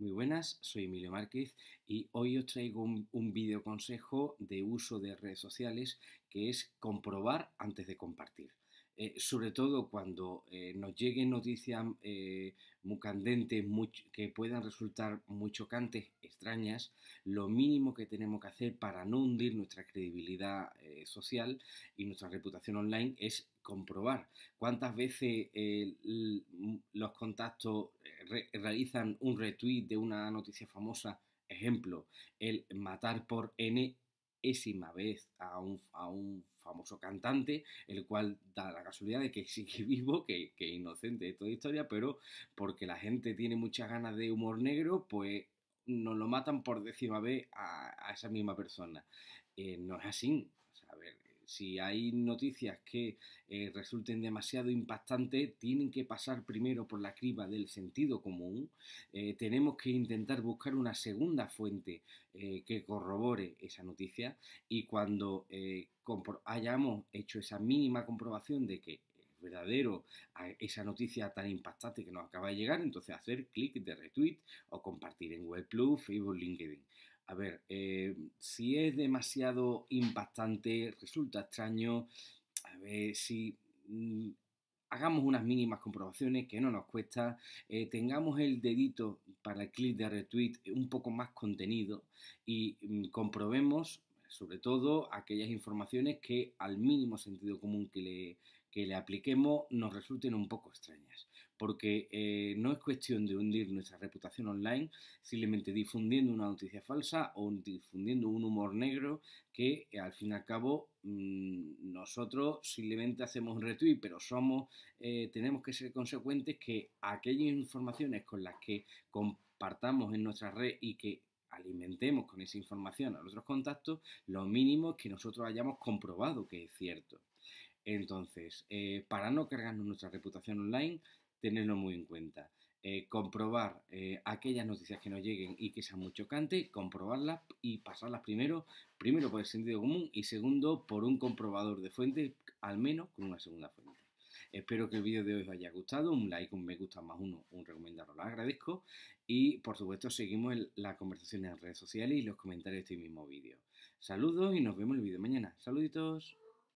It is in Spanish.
Muy buenas, soy Emilio Márquez y hoy os traigo un, vídeo consejo de uso de redes sociales que es comprobar antes de compartir. Eh, sobre todo cuando eh, nos lleguen noticias eh, muy candentes, que puedan resultar muy chocantes, extrañas, lo mínimo que tenemos que hacer para no hundir nuestra credibilidad social y nuestra reputación online es comprobar cuántas veces los contactos realizan un retweet de una noticia famosa. Ejemplo, el matar por N esima vez a un, a un famoso cantante, el cual da la casualidad de que sigue vivo, que, que inocente de toda historia, pero porque la gente tiene muchas ganas de humor negro, pues nos lo matan por décima vez a, esa misma persona. Eh, no es así, si hay noticias que eh, resulten demasiado impactantes, tienen que pasar primero por la criba del sentido común. Eh, tenemos que intentar buscar una segunda fuente eh, que corrobore esa noticia y cuando hayamos hecho esa mínima comprobación de que verdadero ah, esa noticia tan impactante que nos acaba de llegar, entonces hacer clic de retweet o compartir en Webplus, Facebook, LinkedIn a ver, eh, si es demasiado impactante, resulta extraño, a ver, si mm, hagamos unas mínimas comprobaciones que no nos cuesta, eh, tengamos el dedito para el clic de retweet un poco más contenido y mm, comprobemos sobre todo aquellas informaciones que al mínimo sentido común que le, le apliquemos nos resulten un poco extrañas, porque eh, no es cuestión de hundir nuestra reputación online simplemente difundiendo una noticia falsa o difundiendo un humor negro que al fin y al cabo mm, nosotros simplemente hacemos un retweet, pero somos, eh, tenemos que ser consecuentes que aquellas informaciones con las que compartamos en nuestra red y que alimentemos con esa información a nuestros contactos, lo mínimo es que nosotros hayamos comprobado que es cierto. Entonces, eh, para no cargarnos nuestra reputación online, tenerlo muy en cuenta. Eh, comprobar eh, aquellas noticias que nos lleguen y que sean muy chocantes, comprobarlas y pasarlas primero, primero por el sentido común y segundo por un comprobador de fuentes, al menos con una segunda fuente. Espero que el vídeo de hoy os haya gustado, un like, un me gusta más uno, un recomendarlo, lo agradezco y por supuesto seguimos las conversaciones en redes sociales y los comentarios de este mismo vídeo. Saludos y nos vemos en el vídeo mañana. Saluditos.